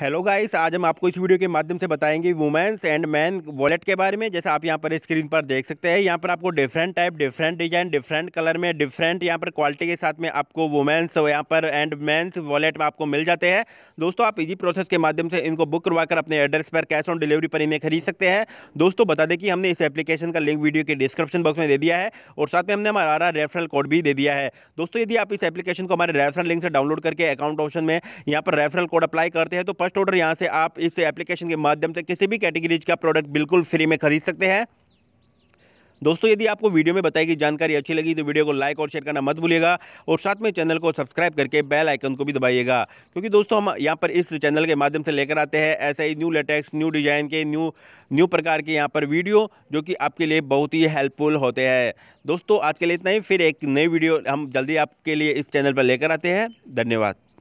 hello guys आज हम आपको इस वीडियो के माध्यम से बताएंगे वुमेंस एंड मैन वॉलेट के बारे में जैसा आप यहाँ पर स्क्रीन पर देख सकते हैं यहाँ पर आपको different type different design different colour में डिफरेंट यहाँ पर क्वालिटी के साथ में आपको वुमेंस यहाँ पर एंड मैंस वॉलेट में आपको मिल जाते हैं दोस्तों आप इजी प्रोसेस के माध्यम से इनको बुक करवाकर अपने एड्रेस पर कैश ऑन डिलीवरी पर इन्हें खरीद सकते हैं दोस्तों बता दें कि हमने इस एप्लीकेशन का लिंक वीडियो के डिस्क्रिप्शन बॉक्स में दे दिया है और साथ में हमने हमारा रेफरल कोड भी दे दिया है दोस्तों यदि आप इस एप्लीकेशन को हमारे रेफरल लिंक से डाउनलोड करके अकाउंट ऑप्शन में यहाँ पर रेफरल कोड अप्लाई करते हैं तो फर्स्ट ऑर्डर यहाँ से आप इस एप्लीकेशन के माध्यम से किसी भी कैटेगरीज का प्रोडक्ट बिल्कुल फ्री में खरीद सकते हैं दोस्तों यदि आपको वीडियो में बताई गई जानकारी अच्छी लगी तो वीडियो को लाइक और शेयर करना मत भूलिएगा और साथ में चैनल को सब्सक्राइब करके बेल आइकन को भी दबाइएगा क्योंकि दोस्तों हम यहाँ पर इस चैनल के माध्यम से लेकर आते हैं ऐसे ही न्यू लेटेस्ट न्यू डिज़ाइन के न्यू न्यू प्रकार के यहाँ पर वीडियो जो कि आपके लिए बहुत ही हेल्पफुल होते हैं दोस्तों आज के लिए इतना ही फिर एक नई वीडियो हम जल्दी आपके लिए इस चैनल पर लेकर आते हैं धन्यवाद